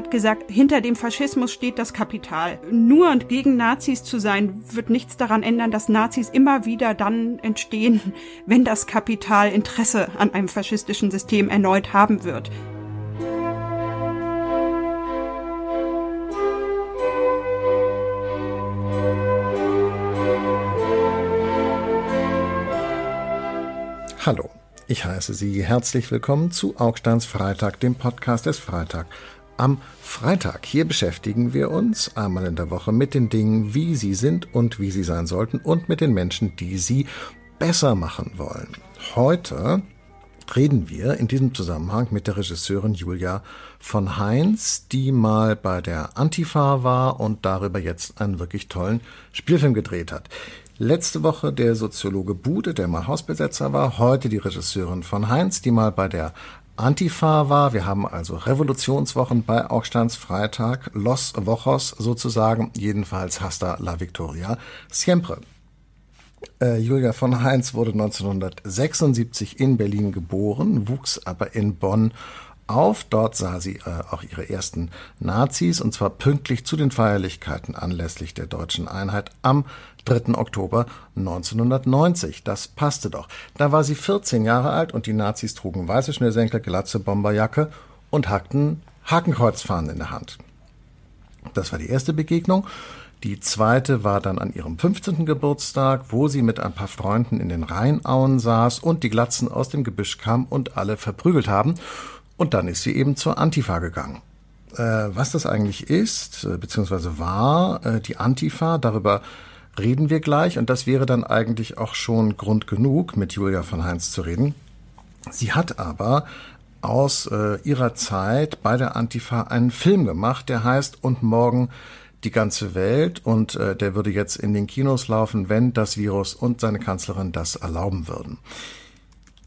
hat gesagt, hinter dem Faschismus steht das Kapital. Nur und gegen Nazis zu sein, wird nichts daran ändern, dass Nazis immer wieder dann entstehen, wenn das Kapital Interesse an einem faschistischen System erneut haben wird. Hallo, ich heiße Sie herzlich willkommen zu Augsteins Freitag, dem Podcast des Freitag am Freitag. Hier beschäftigen wir uns einmal in der Woche mit den Dingen, wie sie sind und wie sie sein sollten und mit den Menschen, die sie besser machen wollen. Heute reden wir in diesem Zusammenhang mit der Regisseurin Julia von Heinz, die mal bei der Antifa war und darüber jetzt einen wirklich tollen Spielfilm gedreht hat. Letzte Woche der Soziologe Bude, der mal Hausbesetzer war, heute die Regisseurin von Heinz, die mal bei der Antifa war. Wir haben also Revolutionswochen bei Aufstandsfreitag, Los Vojos sozusagen, jedenfalls Hasta la Victoria, siempre. Äh, Julia von Heinz wurde 1976 in Berlin geboren, wuchs aber in Bonn auf. Dort sah sie äh, auch ihre ersten Nazis, und zwar pünktlich zu den Feierlichkeiten anlässlich der deutschen Einheit am 3. Oktober 1990. Das passte doch. Da war sie 14 Jahre alt und die Nazis trugen weiße Schnürsenkel, glatze Bomberjacke und hackten Hakenkreuzfahnen in der Hand. Das war die erste Begegnung. Die zweite war dann an ihrem 15. Geburtstag, wo sie mit ein paar Freunden in den Rheinauen saß und die Glatzen aus dem Gebüsch kamen und alle verprügelt haben. Und dann ist sie eben zur Antifa gegangen. Äh, was das eigentlich ist, äh, beziehungsweise war, äh, die Antifa, darüber reden wir gleich. Und das wäre dann eigentlich auch schon Grund genug, mit Julia von Heinz zu reden. Sie hat aber aus äh, ihrer Zeit bei der Antifa einen Film gemacht, der heißt Und morgen die ganze Welt und äh, der würde jetzt in den Kinos laufen, wenn das Virus und seine Kanzlerin das erlauben würden.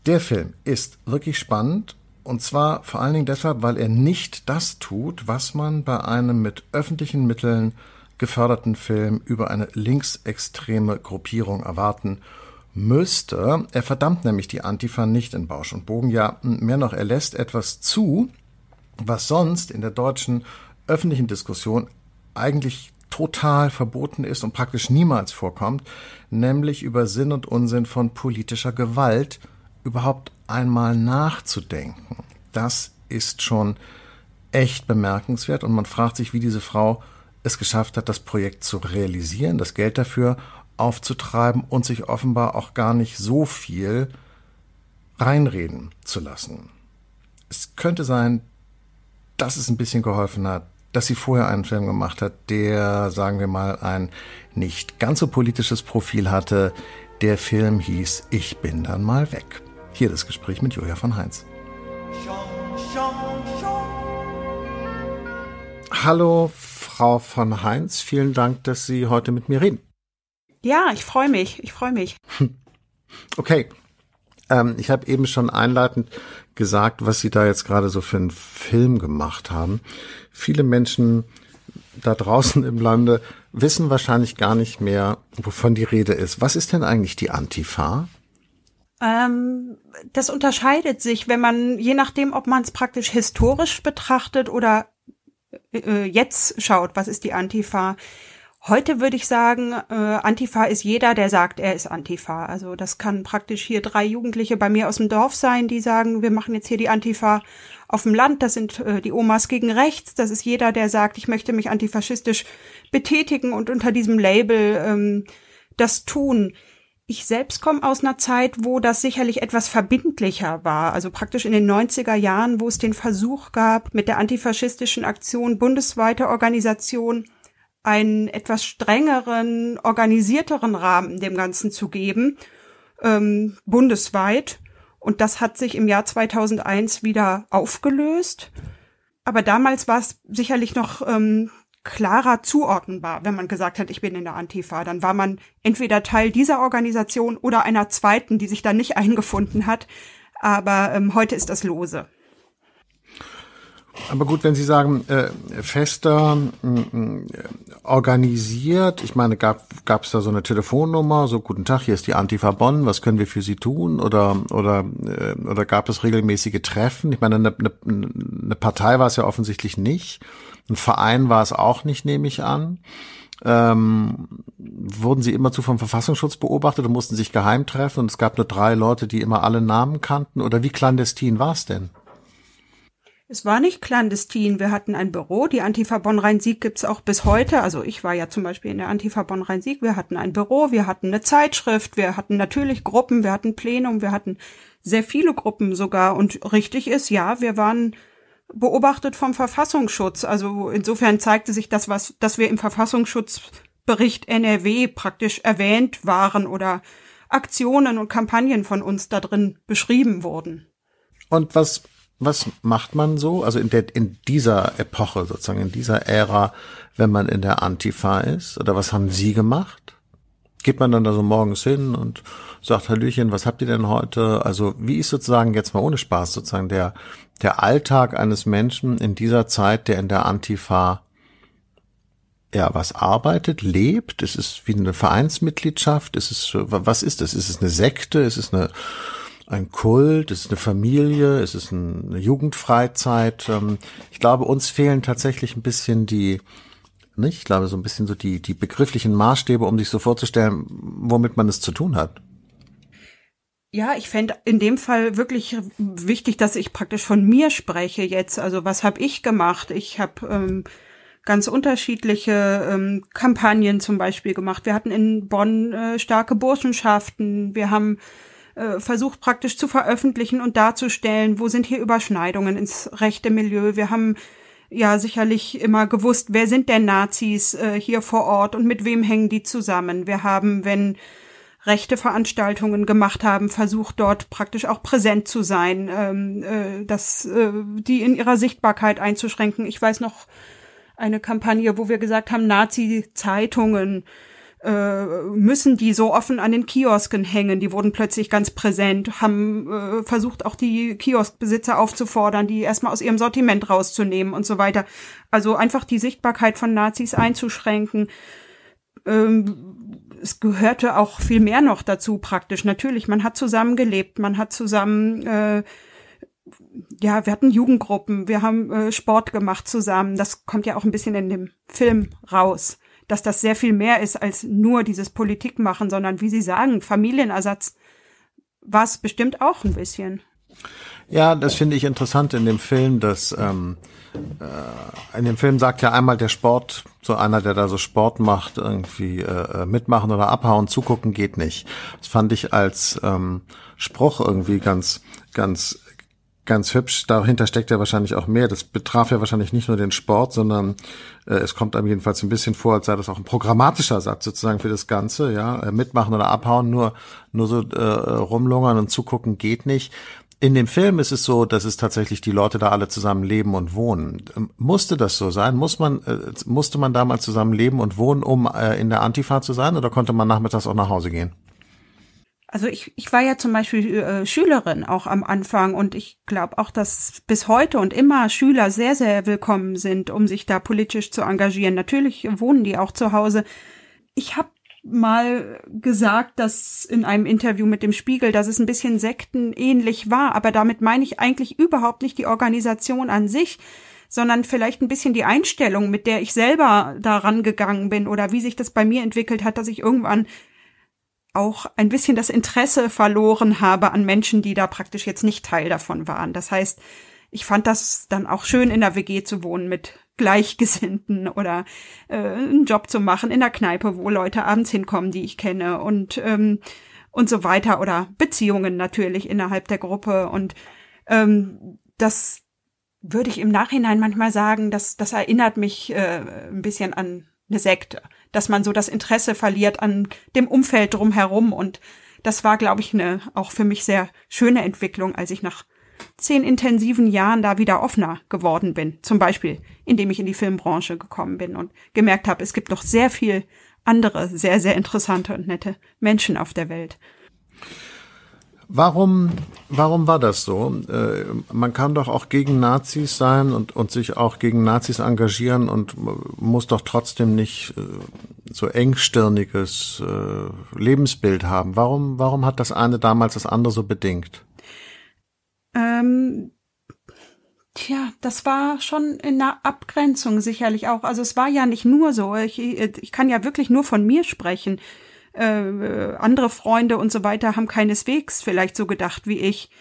Der Film ist wirklich spannend und zwar vor allen Dingen deshalb, weil er nicht das tut, was man bei einem mit öffentlichen Mitteln geförderten Film über eine linksextreme Gruppierung erwarten müsste. Er verdammt nämlich die Antifa nicht in Bausch und Bogen. Ja, mehr noch, er lässt etwas zu, was sonst in der deutschen öffentlichen Diskussion eigentlich total verboten ist und praktisch niemals vorkommt, nämlich über Sinn und Unsinn von politischer Gewalt überhaupt einmal nachzudenken, das ist schon echt bemerkenswert und man fragt sich, wie diese Frau es geschafft hat, das Projekt zu realisieren, das Geld dafür aufzutreiben und sich offenbar auch gar nicht so viel reinreden zu lassen. Es könnte sein, dass es ein bisschen geholfen hat, dass sie vorher einen Film gemacht hat, der, sagen wir mal, ein nicht ganz so politisches Profil hatte. Der Film hieß Ich bin dann mal weg. Hier das Gespräch mit Julia von Heinz. Hallo, Frau von Heinz, vielen Dank, dass Sie heute mit mir reden. Ja, ich freue mich, ich freue mich. Okay, ähm, ich habe eben schon einleitend gesagt, was Sie da jetzt gerade so für einen Film gemacht haben. Viele Menschen da draußen im Lande wissen wahrscheinlich gar nicht mehr, wovon die Rede ist. Was ist denn eigentlich die Antifa? Ähm, das unterscheidet sich, wenn man, je nachdem, ob man es praktisch historisch betrachtet oder äh, äh, jetzt schaut, was ist die Antifa. Heute würde ich sagen, äh, Antifa ist jeder, der sagt, er ist Antifa. Also das kann praktisch hier drei Jugendliche bei mir aus dem Dorf sein, die sagen, wir machen jetzt hier die Antifa auf dem Land. Das sind äh, die Omas gegen rechts. Das ist jeder, der sagt, ich möchte mich antifaschistisch betätigen und unter diesem Label ähm, das tun ich selbst komme aus einer Zeit, wo das sicherlich etwas verbindlicher war. Also praktisch in den 90er Jahren, wo es den Versuch gab, mit der antifaschistischen Aktion bundesweite Organisation einen etwas strengeren, organisierteren Rahmen dem Ganzen zu geben, ähm, bundesweit. Und das hat sich im Jahr 2001 wieder aufgelöst. Aber damals war es sicherlich noch ähm, klarer zuordnenbar, wenn man gesagt hat, ich bin in der Antifa. Dann war man entweder Teil dieser Organisation oder einer zweiten, die sich da nicht eingefunden hat. Aber ähm, heute ist das lose. Aber gut, wenn Sie sagen, äh, fester äh, organisiert, ich meine, gab es da so eine Telefonnummer, so guten Tag, hier ist die Antifa Bonn, was können wir für Sie tun? Oder oder äh, oder gab es regelmäßige Treffen? Ich meine, eine ne, ne Partei war es ja offensichtlich nicht. Ein Verein war es auch nicht, nehme ich an. Ähm, wurden sie immerzu vom Verfassungsschutz beobachtet und mussten sich geheim treffen und es gab nur drei Leute, die immer alle Namen kannten? Oder wie clandestin war es denn? Es war nicht clandestin. Wir hatten ein Büro. Die Antifa Bonn Rhein-Sieg gibt's auch bis heute. Also ich war ja zum Beispiel in der Antifa Bonn Rhein-Sieg. Wir hatten ein Büro, wir hatten eine Zeitschrift, wir hatten natürlich Gruppen, wir hatten Plenum, wir hatten sehr viele Gruppen sogar. Und richtig ist, ja, wir waren beobachtet vom Verfassungsschutz. Also insofern zeigte sich das, was, dass wir im Verfassungsschutzbericht NRW praktisch erwähnt waren oder Aktionen und Kampagnen von uns da drin beschrieben wurden. Und was, was macht man so? Also in der, in dieser Epoche sozusagen, in dieser Ära, wenn man in der Antifa ist? Oder was haben Sie gemacht? geht man dann da so morgens hin und sagt, Hallöchen, was habt ihr denn heute? Also wie ist sozusagen jetzt mal ohne Spaß sozusagen der, der Alltag eines Menschen in dieser Zeit, der in der Antifa ja, was arbeitet, lebt, es ist wie eine Vereinsmitgliedschaft, es ist, was ist das? Ist es eine Sekte? Ist es eine, ein Kult, Ist es eine Familie, Ist es eine Jugendfreizeit. Ähm, ich glaube, uns fehlen tatsächlich ein bisschen die, ich glaube, so ein bisschen so die, die begrifflichen Maßstäbe, um sich so vorzustellen, womit man es zu tun hat. Ja, ich fände in dem Fall wirklich wichtig, dass ich praktisch von mir spreche jetzt. Also was habe ich gemacht? Ich habe ähm, ganz unterschiedliche ähm, Kampagnen zum Beispiel gemacht. Wir hatten in Bonn äh, starke Burschenschaften. Wir haben äh, versucht praktisch zu veröffentlichen und darzustellen, wo sind hier Überschneidungen ins rechte Milieu. Wir haben ja sicherlich immer gewusst, wer sind denn Nazis äh, hier vor Ort und mit wem hängen die zusammen. Wir haben, wenn rechte Veranstaltungen gemacht haben, versucht dort praktisch auch präsent zu sein, ähm, äh, das, äh, die in ihrer Sichtbarkeit einzuschränken. Ich weiß noch eine Kampagne, wo wir gesagt haben, Nazi-Zeitungen äh, müssen die so offen an den Kiosken hängen. Die wurden plötzlich ganz präsent, haben äh, versucht, auch die Kioskbesitzer aufzufordern, die erstmal aus ihrem Sortiment rauszunehmen und so weiter. Also einfach die Sichtbarkeit von Nazis einzuschränken. Ähm, es gehörte auch viel mehr noch dazu praktisch. Natürlich, man hat zusammen gelebt, man hat zusammen äh, ja, wir hatten Jugendgruppen, wir haben äh, Sport gemacht zusammen. Das kommt ja auch ein bisschen in dem Film raus dass das sehr viel mehr ist als nur dieses Politikmachen, sondern wie Sie sagen, Familienersatz war es bestimmt auch ein bisschen. Ja, das finde ich interessant in dem Film, dass ähm, äh, in dem Film sagt ja einmal der Sport, so einer, der da so Sport macht, irgendwie äh, äh mitmachen oder abhauen, zugucken geht nicht. Das fand ich als ähm, Spruch irgendwie ganz, ganz ganz hübsch. Dahinter steckt ja wahrscheinlich auch mehr. Das betraf ja wahrscheinlich nicht nur den Sport, sondern äh, es kommt einem jedenfalls ein bisschen vor, als sei das auch ein programmatischer Satz sozusagen für das Ganze. Ja, äh, mitmachen oder abhauen, nur nur so äh, rumlungern und zugucken geht nicht. In dem Film ist es so, dass es tatsächlich die Leute da alle zusammen leben und wohnen. Ähm, musste das so sein? Muss man, äh, musste man damals zusammen leben und wohnen, um äh, in der Antifa zu sein? Oder konnte man nachmittags auch nach Hause gehen? Also ich, ich war ja zum Beispiel äh, Schülerin auch am Anfang und ich glaube auch, dass bis heute und immer Schüler sehr, sehr willkommen sind, um sich da politisch zu engagieren. Natürlich wohnen die auch zu Hause. Ich habe mal gesagt, dass in einem Interview mit dem Spiegel, dass es ein bisschen sektenähnlich war, aber damit meine ich eigentlich überhaupt nicht die Organisation an sich, sondern vielleicht ein bisschen die Einstellung, mit der ich selber daran gegangen bin oder wie sich das bei mir entwickelt hat, dass ich irgendwann auch ein bisschen das Interesse verloren habe an Menschen, die da praktisch jetzt nicht Teil davon waren. Das heißt, ich fand das dann auch schön, in der WG zu wohnen mit Gleichgesinnten oder äh, einen Job zu machen in der Kneipe, wo Leute abends hinkommen, die ich kenne und ähm, und so weiter oder Beziehungen natürlich innerhalb der Gruppe und ähm, das würde ich im Nachhinein manchmal sagen, dass das erinnert mich äh, ein bisschen an eine Sekte, dass man so das Interesse verliert an dem Umfeld drumherum. Und das war, glaube ich, eine auch für mich sehr schöne Entwicklung, als ich nach zehn intensiven Jahren da wieder offener geworden bin. Zum Beispiel, indem ich in die Filmbranche gekommen bin und gemerkt habe, es gibt noch sehr viel andere, sehr, sehr interessante und nette Menschen auf der Welt. Warum, warum war das so? Äh, man kann doch auch gegen Nazis sein und, und sich auch gegen Nazis engagieren und muss doch trotzdem nicht äh, so engstirniges äh, Lebensbild haben. Warum, warum hat das eine damals das andere so bedingt? Ähm, tja, das war schon in der Abgrenzung sicherlich auch. Also es war ja nicht nur so. Ich, ich kann ja wirklich nur von mir sprechen. Äh, andere Freunde und so weiter haben keineswegs vielleicht so gedacht wie ich.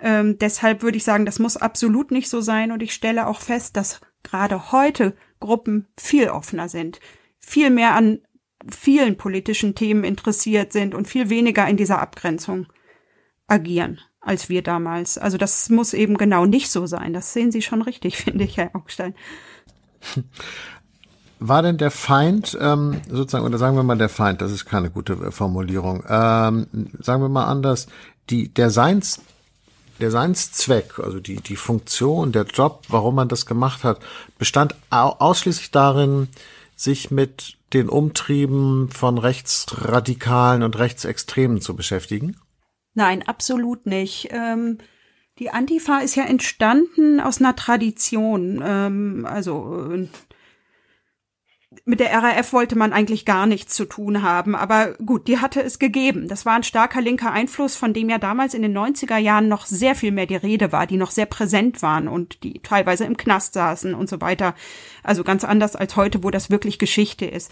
Ähm, deshalb würde ich sagen, das muss absolut nicht so sein. Und ich stelle auch fest, dass gerade heute Gruppen viel offener sind, viel mehr an vielen politischen Themen interessiert sind und viel weniger in dieser Abgrenzung agieren als wir damals. Also das muss eben genau nicht so sein. Das sehen Sie schon richtig, finde ich, Herr Augstein. war denn der Feind, ähm, sozusagen, oder sagen wir mal der Feind, das ist keine gute äh, Formulierung, ähm, sagen wir mal anders, die, der Seins, der Seinszweck, also die, die Funktion, der Job, warum man das gemacht hat, bestand ausschließlich darin, sich mit den Umtrieben von Rechtsradikalen und Rechtsextremen zu beschäftigen? Nein, absolut nicht. Ähm die Antifa ist ja entstanden aus einer Tradition, ähm, also äh, mit der RAF wollte man eigentlich gar nichts zu tun haben, aber gut, die hatte es gegeben. Das war ein starker linker Einfluss, von dem ja damals in den 90er Jahren noch sehr viel mehr die Rede war, die noch sehr präsent waren und die teilweise im Knast saßen und so weiter. Also ganz anders als heute, wo das wirklich Geschichte ist.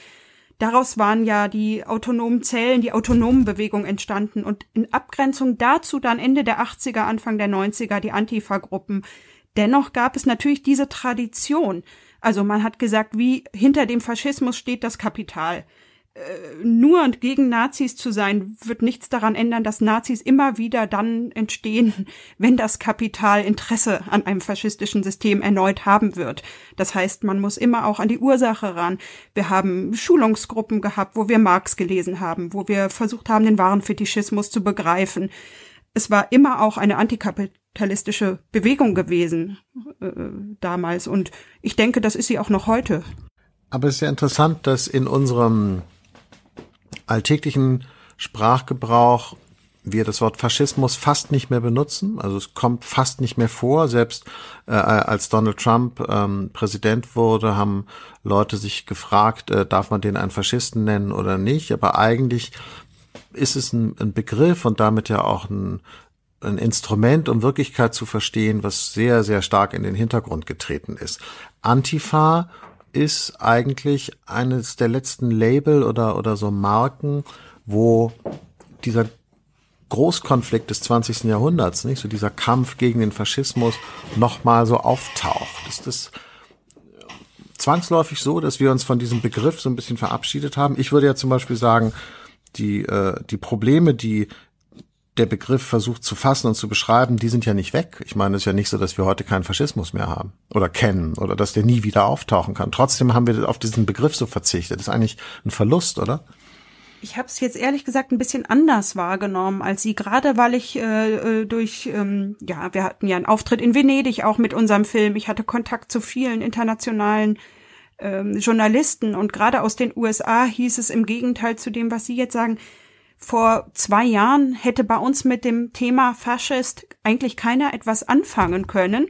Daraus waren ja die autonomen Zellen, die autonomen Bewegung entstanden und in Abgrenzung dazu dann Ende der 80er, Anfang der 90er die Antifa-Gruppen. Dennoch gab es natürlich diese Tradition, also man hat gesagt, wie hinter dem Faschismus steht das Kapital. Äh, nur gegen Nazis zu sein, wird nichts daran ändern, dass Nazis immer wieder dann entstehen, wenn das Kapital Interesse an einem faschistischen System erneut haben wird. Das heißt, man muss immer auch an die Ursache ran. Wir haben Schulungsgruppen gehabt, wo wir Marx gelesen haben, wo wir versucht haben, den wahren Fetischismus zu begreifen es war immer auch eine antikapitalistische Bewegung gewesen äh, damals. Und ich denke, das ist sie auch noch heute. Aber es ist ja interessant, dass in unserem alltäglichen Sprachgebrauch wir das Wort Faschismus fast nicht mehr benutzen. Also es kommt fast nicht mehr vor. Selbst äh, als Donald Trump ähm, Präsident wurde, haben Leute sich gefragt, äh, darf man den einen Faschisten nennen oder nicht. Aber eigentlich ist es ein, ein Begriff und damit ja auch ein, ein Instrument, um Wirklichkeit zu verstehen, was sehr, sehr stark in den Hintergrund getreten ist. Antifa ist eigentlich eines der letzten Label oder, oder so Marken, wo dieser Großkonflikt des 20. Jahrhunderts, nicht so dieser Kampf gegen den Faschismus nochmal so auftaucht. Ist das zwangsläufig so, dass wir uns von diesem Begriff so ein bisschen verabschiedet haben? Ich würde ja zum Beispiel sagen, die, äh, die Probleme, die der Begriff versucht zu fassen und zu beschreiben, die sind ja nicht weg. Ich meine, es ist ja nicht so, dass wir heute keinen Faschismus mehr haben oder kennen oder dass der nie wieder auftauchen kann. Trotzdem haben wir auf diesen Begriff so verzichtet. Das ist eigentlich ein Verlust, oder? Ich habe es jetzt ehrlich gesagt ein bisschen anders wahrgenommen als Sie, gerade weil ich äh, äh, durch, ähm, ja, wir hatten ja einen Auftritt in Venedig auch mit unserem Film. Ich hatte Kontakt zu vielen internationalen ähm, Journalisten und gerade aus den USA hieß es im Gegenteil zu dem, was Sie jetzt sagen, vor zwei Jahren hätte bei uns mit dem Thema Faschist eigentlich keiner etwas anfangen können.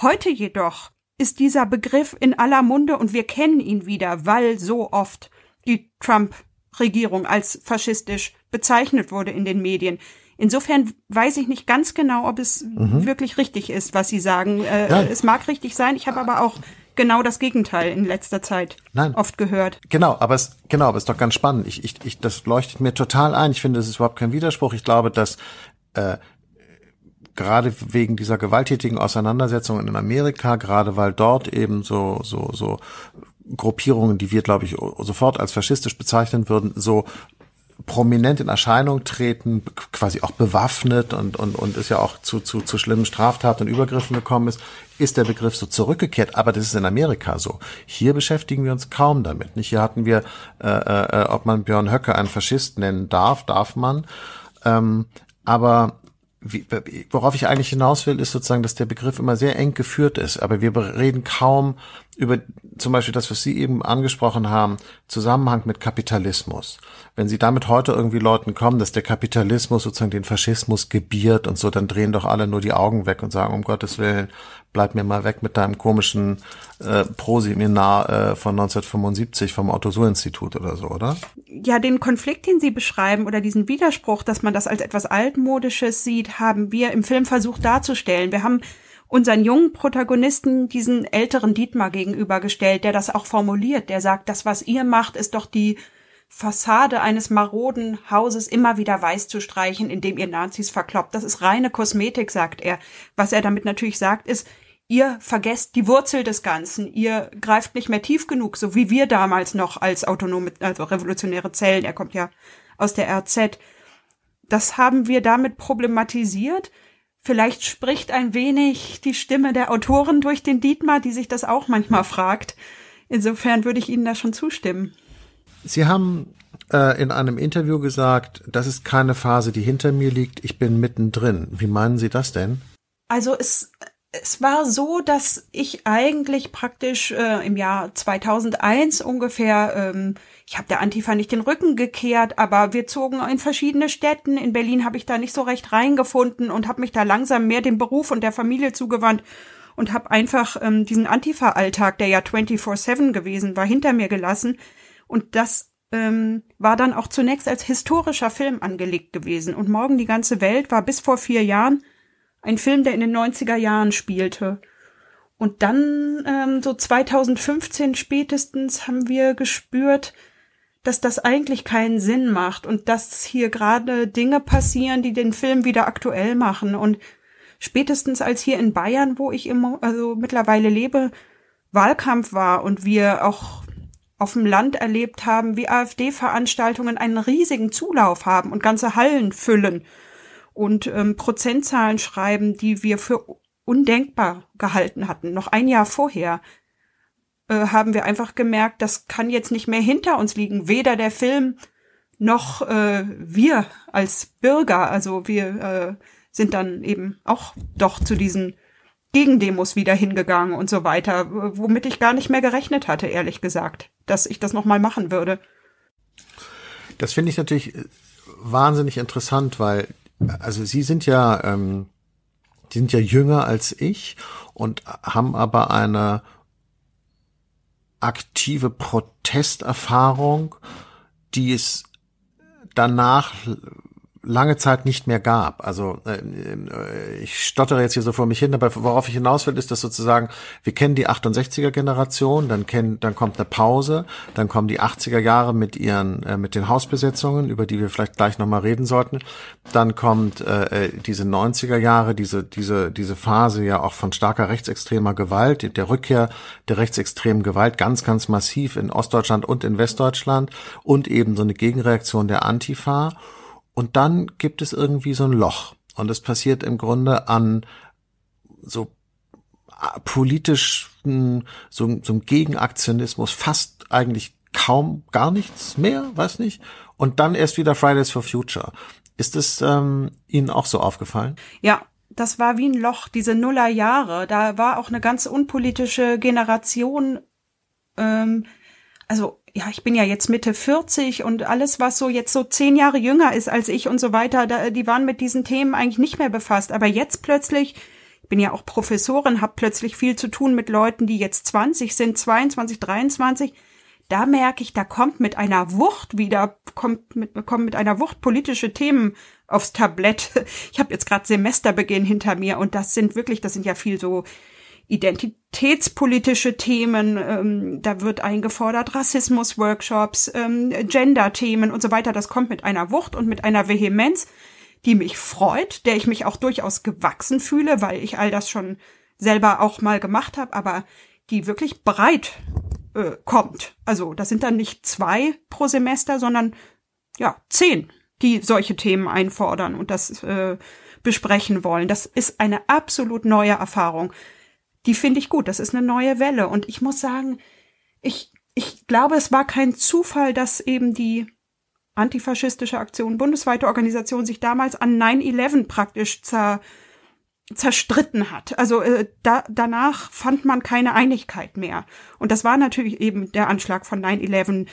Heute jedoch ist dieser Begriff in aller Munde und wir kennen ihn wieder, weil so oft die Trump-Regierung als faschistisch bezeichnet wurde in den Medien. Insofern weiß ich nicht ganz genau, ob es mhm. wirklich richtig ist, was Sie sagen. Äh, ja. Es mag richtig sein, ich habe aber auch genau das Gegenteil in letzter Zeit Nein. oft gehört. Genau, aber es, genau, aber es ist doch ganz spannend. Ich, ich, ich, das leuchtet mir total ein. Ich finde, das ist überhaupt kein Widerspruch. Ich glaube, dass äh, gerade wegen dieser gewalttätigen Auseinandersetzungen in Amerika, gerade weil dort eben so, so, so Gruppierungen, die wir, glaube ich, sofort als faschistisch bezeichnen würden, so prominent in Erscheinung treten, quasi auch bewaffnet und, und, und ist ja auch zu, zu, zu schlimmen Straftaten und Übergriffen gekommen ist, ist der Begriff so zurückgekehrt, aber das ist in Amerika so. Hier beschäftigen wir uns kaum damit. Nicht? Hier hatten wir, äh, äh, ob man Björn Höcke einen Faschist nennen darf, darf man. Ähm, aber wie, worauf ich eigentlich hinaus will, ist sozusagen, dass der Begriff immer sehr eng geführt ist. Aber wir reden kaum über zum Beispiel das, was Sie eben angesprochen haben, Zusammenhang mit Kapitalismus wenn sie damit heute irgendwie Leuten kommen, dass der Kapitalismus sozusagen den Faschismus gebiert und so, dann drehen doch alle nur die Augen weg und sagen, um Gottes Willen, bleib mir mal weg mit deinem komischen äh, Proseminar äh, von 1975 vom Otto-Suhr-Institut oder so, oder? Ja, den Konflikt, den Sie beschreiben oder diesen Widerspruch, dass man das als etwas Altmodisches sieht, haben wir im Film versucht darzustellen. Wir haben unseren jungen Protagonisten diesen älteren Dietmar gegenübergestellt, der das auch formuliert, der sagt, das, was ihr macht, ist doch die Fassade eines maroden Hauses immer wieder weiß zu streichen, indem ihr Nazis verkloppt. Das ist reine Kosmetik, sagt er. Was er damit natürlich sagt, ist, ihr vergesst die Wurzel des Ganzen, ihr greift nicht mehr tief genug, so wie wir damals noch als autonome, also revolutionäre Zellen, er kommt ja aus der RZ. Das haben wir damit problematisiert. Vielleicht spricht ein wenig die Stimme der Autoren durch den Dietmar, die sich das auch manchmal fragt. Insofern würde ich Ihnen da schon zustimmen. Sie haben äh, in einem Interview gesagt, das ist keine Phase, die hinter mir liegt, ich bin mittendrin. Wie meinen Sie das denn? Also es, es war so, dass ich eigentlich praktisch äh, im Jahr 2001 ungefähr, ähm, ich habe der Antifa nicht den Rücken gekehrt, aber wir zogen in verschiedene Städten. In Berlin habe ich da nicht so recht reingefunden und habe mich da langsam mehr dem Beruf und der Familie zugewandt und habe einfach ähm, diesen Antifa-Alltag, der ja 24-7 gewesen war, hinter mir gelassen. Und das ähm, war dann auch zunächst als historischer Film angelegt gewesen. Und Morgen die ganze Welt war bis vor vier Jahren ein Film, der in den 90er Jahren spielte. Und dann, ähm, so 2015 spätestens, haben wir gespürt, dass das eigentlich keinen Sinn macht und dass hier gerade Dinge passieren, die den Film wieder aktuell machen. Und spätestens als hier in Bayern, wo ich immer, also mittlerweile lebe, Wahlkampf war und wir auch auf dem Land erlebt haben, wie AfD-Veranstaltungen einen riesigen Zulauf haben und ganze Hallen füllen und ähm, Prozentzahlen schreiben, die wir für undenkbar gehalten hatten. Noch ein Jahr vorher äh, haben wir einfach gemerkt, das kann jetzt nicht mehr hinter uns liegen, weder der Film noch äh, wir als Bürger. Also wir äh, sind dann eben auch doch zu diesen Gegendemos wieder hingegangen und so weiter, womit ich gar nicht mehr gerechnet hatte, ehrlich gesagt, dass ich das nochmal machen würde. Das finde ich natürlich äh, wahnsinnig interessant, weil, also Sie sind ja, ähm, die sind ja jünger als ich und haben aber eine aktive Protesterfahrung, die es danach lange Zeit nicht mehr gab. Also äh, äh, ich stottere jetzt hier so vor mich hin, aber worauf ich hinaus will, ist, dass sozusagen, wir kennen die 68er Generation, dann kennen, dann kommt eine Pause, dann kommen die 80er Jahre mit ihren, äh, mit den Hausbesetzungen, über die wir vielleicht gleich nochmal reden sollten. Dann kommt äh, äh diese 90er Jahre, diese, diese, diese Phase ja auch von starker rechtsextremer Gewalt, der Rückkehr der rechtsextremen Gewalt ganz, ganz massiv in Ostdeutschland und in Westdeutschland und eben so eine Gegenreaktion der Antifa. Und dann gibt es irgendwie so ein Loch. Und es passiert im Grunde an so politischen, so, so einem Gegenaktionismus fast eigentlich kaum gar nichts mehr, weiß nicht. Und dann erst wieder Fridays for Future. Ist es ähm, Ihnen auch so aufgefallen? Ja, das war wie ein Loch, diese Nullerjahre. Da war auch eine ganz unpolitische Generation. Ähm, also ja, ich bin ja jetzt Mitte 40 und alles, was so jetzt so zehn Jahre jünger ist als ich und so weiter, da, die waren mit diesen Themen eigentlich nicht mehr befasst. Aber jetzt plötzlich, ich bin ja auch Professorin, habe plötzlich viel zu tun mit Leuten, die jetzt 20 sind, 22, 23. Da merke ich, da kommt mit einer Wucht wieder, kommt mit, kommen mit einer Wucht politische Themen aufs Tablett. Ich habe jetzt gerade Semesterbeginn hinter mir und das sind wirklich, das sind ja viel so identitätspolitische Themen, ähm, da wird eingefordert, Rassismus-Workshops, ähm, Gender-Themen und so weiter. Das kommt mit einer Wucht und mit einer Vehemenz, die mich freut, der ich mich auch durchaus gewachsen fühle, weil ich all das schon selber auch mal gemacht habe, aber die wirklich breit äh, kommt. Also das sind dann nicht zwei pro Semester, sondern ja, zehn, die solche Themen einfordern und das äh, besprechen wollen. Das ist eine absolut neue Erfahrung die finde ich gut. Das ist eine neue Welle. Und ich muss sagen, ich, ich glaube, es war kein Zufall, dass eben die antifaschistische Aktion, bundesweite Organisation sich damals an 9-11 praktisch zer, zerstritten hat. Also äh, da, danach fand man keine Einigkeit mehr. Und das war natürlich eben der Anschlag von 9-11,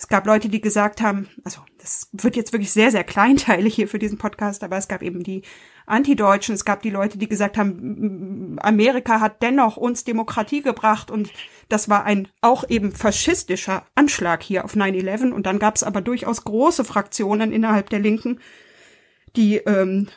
es gab Leute, die gesagt haben, also das wird jetzt wirklich sehr, sehr kleinteilig hier für diesen Podcast, aber es gab eben die Antideutschen, es gab die Leute, die gesagt haben, Amerika hat dennoch uns Demokratie gebracht und das war ein auch eben faschistischer Anschlag hier auf 9-11. Und dann gab es aber durchaus große Fraktionen innerhalb der Linken, die, ähm,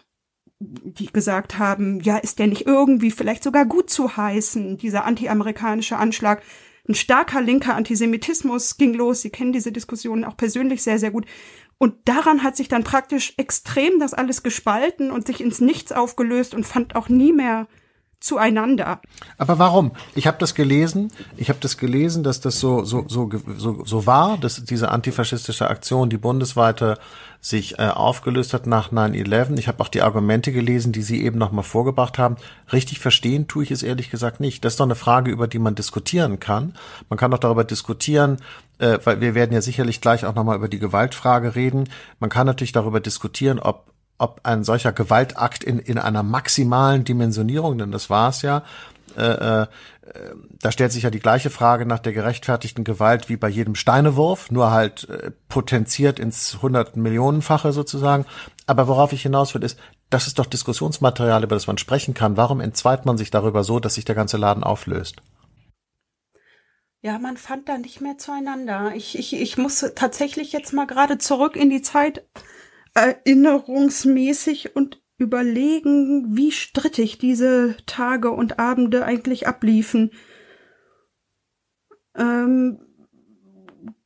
die gesagt haben, ja, ist der nicht irgendwie vielleicht sogar gut zu heißen, dieser antiamerikanische Anschlag ein starker linker Antisemitismus ging los. Sie kennen diese Diskussionen auch persönlich sehr, sehr gut. Und daran hat sich dann praktisch extrem das alles gespalten und sich ins Nichts aufgelöst und fand auch nie mehr zueinander. Aber warum? Ich habe das gelesen, ich habe das gelesen, dass das so so so so, so war, dass diese antifaschistische Aktion, die bundesweite sich äh, aufgelöst hat nach 9-11. Ich habe auch die Argumente gelesen, die Sie eben nochmal vorgebracht haben. Richtig verstehen tue ich es ehrlich gesagt nicht. Das ist doch eine Frage, über die man diskutieren kann. Man kann doch darüber diskutieren, äh, weil wir werden ja sicherlich gleich auch nochmal über die Gewaltfrage reden. Man kann natürlich darüber diskutieren, ob ob ein solcher Gewaltakt in, in einer maximalen Dimensionierung, denn das war es ja, äh, äh ähm, da stellt sich ja die gleiche Frage nach der gerechtfertigten Gewalt wie bei jedem Steinewurf, nur halt äh, potenziert ins hundert Millionenfache sozusagen. Aber worauf ich hinaus will, ist, das ist doch Diskussionsmaterial, über das man sprechen kann. Warum entzweit man sich darüber so, dass sich der ganze Laden auflöst? Ja, man fand da nicht mehr zueinander. Ich, ich, ich muss tatsächlich jetzt mal gerade zurück in die Zeit erinnerungsmäßig äh, und überlegen, wie strittig diese Tage und Abende eigentlich abliefen. Ähm,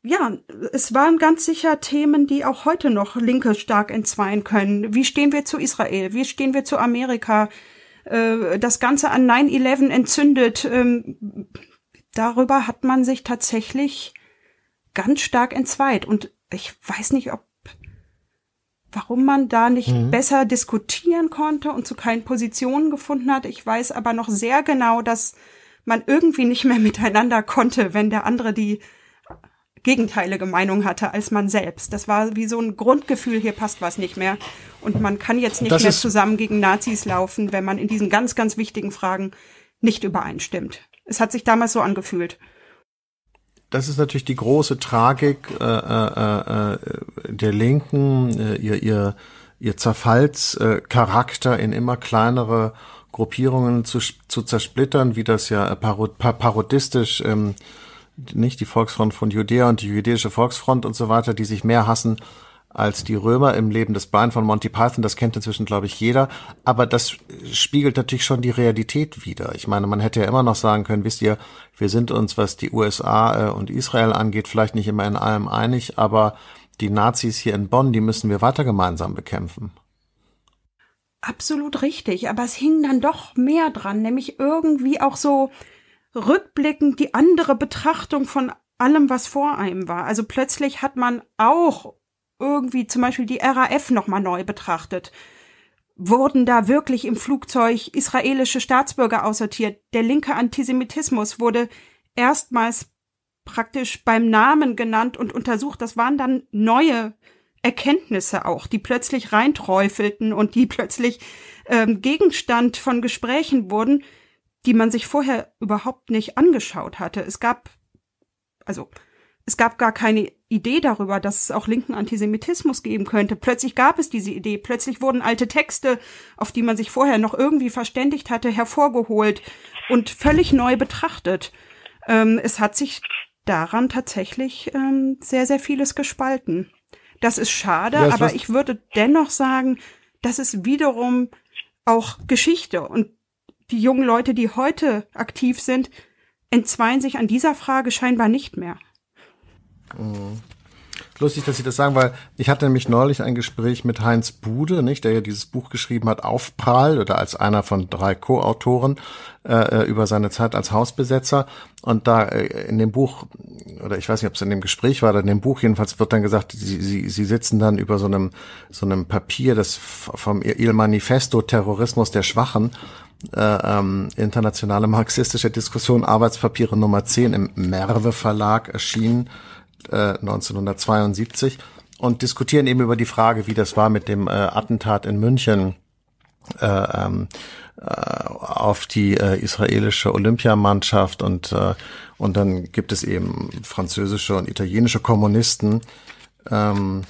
ja, es waren ganz sicher Themen, die auch heute noch Linke stark entzweien können. Wie stehen wir zu Israel? Wie stehen wir zu Amerika? Äh, das Ganze an 9-11 entzündet. Ähm, darüber hat man sich tatsächlich ganz stark entzweit. Und ich weiß nicht, ob warum man da nicht mhm. besser diskutieren konnte und zu keinen Positionen gefunden hat. Ich weiß aber noch sehr genau, dass man irgendwie nicht mehr miteinander konnte, wenn der andere die gegenteilige Meinung hatte als man selbst. Das war wie so ein Grundgefühl, hier passt was nicht mehr. Und man kann jetzt nicht das mehr zusammen gegen Nazis laufen, wenn man in diesen ganz, ganz wichtigen Fragen nicht übereinstimmt. Es hat sich damals so angefühlt das ist natürlich die große Tragik äh, äh, äh, der Linken, äh, ihr, ihr, ihr Zerfallscharakter in immer kleinere Gruppierungen zu, zu zersplittern, wie das ja parod parodistisch ähm, nicht die Volksfront von Judäa und die jüdische Volksfront und so weiter, die sich mehr hassen als die Römer im Leben des Brian von Monty Python. Das kennt inzwischen, glaube ich, jeder. Aber das spiegelt natürlich schon die Realität wider. Ich meine, man hätte ja immer noch sagen können, wisst ihr, wir sind uns, was die USA äh, und Israel angeht, vielleicht nicht immer in allem einig, aber die Nazis hier in Bonn, die müssen wir weiter gemeinsam bekämpfen. Absolut richtig, aber es hing dann doch mehr dran, nämlich irgendwie auch so rückblickend die andere Betrachtung von allem, was vor einem war. Also plötzlich hat man auch irgendwie zum Beispiel die RAF nochmal neu betrachtet. Wurden da wirklich im Flugzeug israelische Staatsbürger aussortiert? Der linke Antisemitismus wurde erstmals praktisch beim Namen genannt und untersucht. Das waren dann neue Erkenntnisse auch, die plötzlich reinträufelten und die plötzlich ähm, Gegenstand von Gesprächen wurden, die man sich vorher überhaupt nicht angeschaut hatte. Es gab, also, es gab gar keine Idee darüber, dass es auch linken Antisemitismus geben könnte. Plötzlich gab es diese Idee, plötzlich wurden alte Texte, auf die man sich vorher noch irgendwie verständigt hatte, hervorgeholt und völlig neu betrachtet. Ähm, es hat sich daran tatsächlich ähm, sehr, sehr vieles gespalten. Das ist schade, ja, aber ich würde dennoch sagen, das ist wiederum auch Geschichte. Und die jungen Leute, die heute aktiv sind, entzweien sich an dieser Frage scheinbar nicht mehr. Mhm. Lustig, dass Sie das sagen, weil ich hatte nämlich neulich ein Gespräch mit Heinz Bude, nicht, der ja dieses Buch geschrieben hat, Aufprall oder als einer von drei Co-Autoren äh, äh, über seine Zeit als Hausbesetzer. Und da äh, in dem Buch, oder ich weiß nicht, ob es in dem Gespräch war oder in dem Buch, jedenfalls wird dann gesagt, sie, sie, sie sitzen dann über so einem, so einem Papier, das vom Il Manifesto Terrorismus der Schwachen, äh, ähm, internationale marxistische Diskussion, Arbeitspapiere Nummer 10 im Merve Verlag erschienen 1972 äh, und diskutieren eben über die Frage, wie das war mit dem äh, Attentat in München äh, ähm, äh, auf die äh, israelische Olympiamannschaft und äh, und dann gibt es eben französische und italienische Kommunisten, ähm,